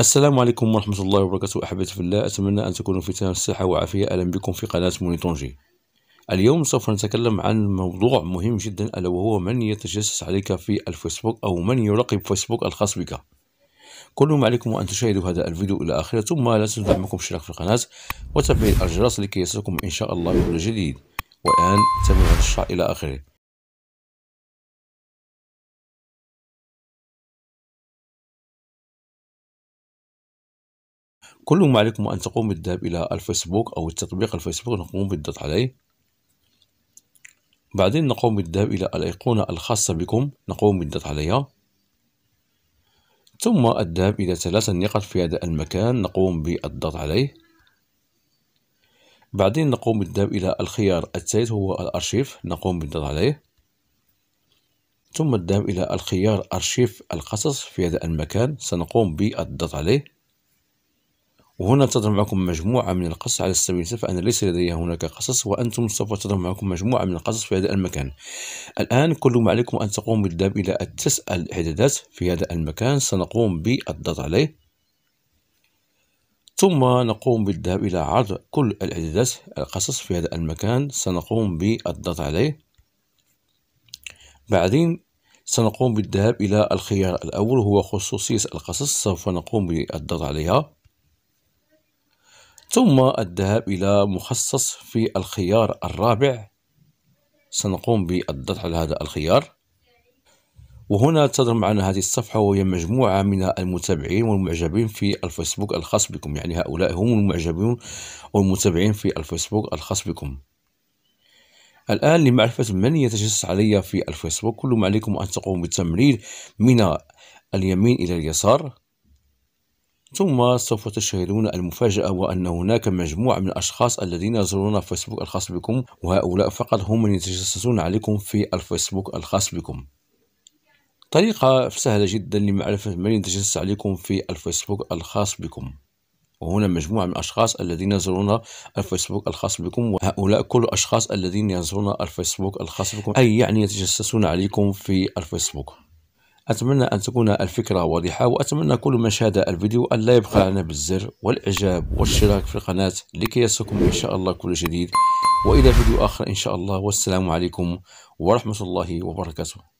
السلام عليكم ورحمة الله وبركاته أحبتي في الله أتمنى أن تكونوا في تمام الصحة والعافية أهلا بكم في قناة مونيتونجي اليوم سوف نتكلم عن موضوع مهم جدا ألا وهو من يتجسس عليك في الفيسبوك أو من يراقب فيسبوك الخاص بك كل ما عليكم أن تشاهدوا هذا الفيديو إلى آخره ثم لا تنسوا دعمكم الاشتراك في القناة وتفعيل الجرس لكي يصلكم إن شاء الله كل جديد والآن تابعوا الشرح إلى آخره كل ما عليكم أن تقوم بالذهاب إلى الفيسبوك أو التطبيق الفيسبوك نقوم بالضغط عليه بعدين نقوم بالذهاب إلى الأيقونة الخاصة بكم نقوم بالضغط عليها ثم الذهاب إلى ثلاث نقط في هذا المكان نقوم بالضغط عليه بعدين نقوم بالذهاب إلى الخيار الثالث هو الأرشيف نقوم بالضغط عليه ثم الذهاب إلى الخيار أرشيف القصص في هذا المكان سنقوم بالضغط عليه وهنا تظهر معكم مجموعة من القصص على سبيل المثال فأنا ليس لدي هناك قصص وأنتم سوف تظهر معكم مجموعة من القصص في هذا المكان الآن كل ما عليكم أن تقوم بالذهاب إلى تسأل الإعدادات في هذا المكان سنقوم بالضغط عليه ثم نقوم بالذهاب إلى عرض كل الإعدادات القصص في هذا المكان سنقوم بالضغط عليه بعدين سنقوم بالذهاب إلى الخيار الأول هو خصوصية القصص سوف نقوم بالضغط عليها ثم الذهاب إلى مخصص في الخيار الرابع سنقوم بالضغط على هذا الخيار وهنا تظهر معنا هذه الصفحة وهي مجموعة من المتابعين والمعجبين في الفيسبوك الخاص بكم يعني هؤلاء هم المعجبين والمتابعين في الفيسبوك الخاص بكم الآن لمعرفة من يتجسس علي في الفيسبوك كل ما عليكم أن تقوموا بالتمرير من اليمين إلى اليسار ثم سوف تشاهدون المفاجأة وأن هناك مجموعة من الأشخاص الذين يزورون فيسبوك الخاص بكم وهؤلاء فقط هم من يتجسسون عليكم في الفيسبوك الخاص بكم طريقة سهلة جدا لمعرفة من يتجسس عليكم في الفيسبوك الخاص بكم وهنا مجموعة من الأشخاص الذين يزورون الفيسبوك الخاص بكم وهؤلاء كل الأشخاص الذين يزورون الفيسبوك الخاص بكم أي يعني يتجسسون عليكم في الفيسبوك أتمنى أن تكون الفكرة واضحة وأتمنى كل من شاهد الفيديو أن لا يبخل علينا بالزر والإعجاب والاشتراك في القناة لكي يصلكم إن شاء الله كل جديد وإلى فيديو آخر إن شاء الله والسلام عليكم ورحمة الله وبركاته